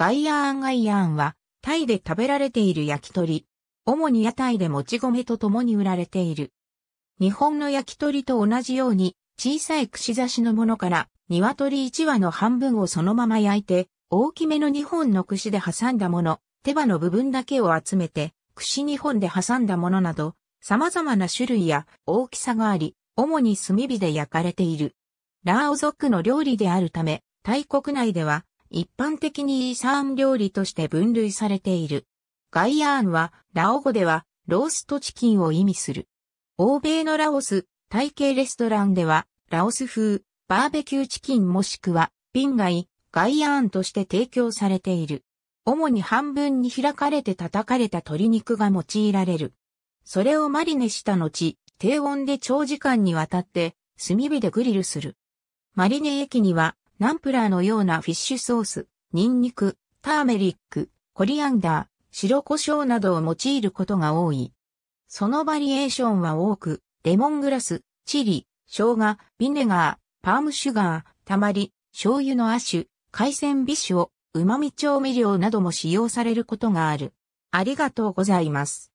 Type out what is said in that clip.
ガイアーンガイアーンは、タイで食べられている焼き鳥。主に屋台でもち米と共に売られている。日本の焼き鳥と同じように、小さい串刺しのものから、鶏1羽の半分をそのまま焼いて、大きめの2本の串で挟んだもの、手羽の部分だけを集めて、串2本で挟んだものなど、様々な種類や大きさがあり、主に炭火で焼かれている。ラーオ族の料理であるため、タイ国内では一般的にイーサーン料理として分類されている。ガイアーンは、ラオ語では、ローストチキンを意味する。欧米のラオス、体系レストランでは、ラオス風、バーベキューチキンもしくは、ピンガイ、ガイアーンとして提供されている。主に半分に開かれて叩かれた鶏肉が用いられる。それをマリネした後、低温で長時間にわたって、炭火でグリルする。マリネ液には、ナンプラーのようなフィッシュソース、ニンニク、ターメリック、コリアンダー、白胡椒などを用いることが多い。そのバリエーションは多く、レモングラス、チリ、生姜、ビネガー、パームシュガー、たまり、醤油の亜種、海鮮美酒を、旨味調味料なども使用されることがある。ありがとうございます。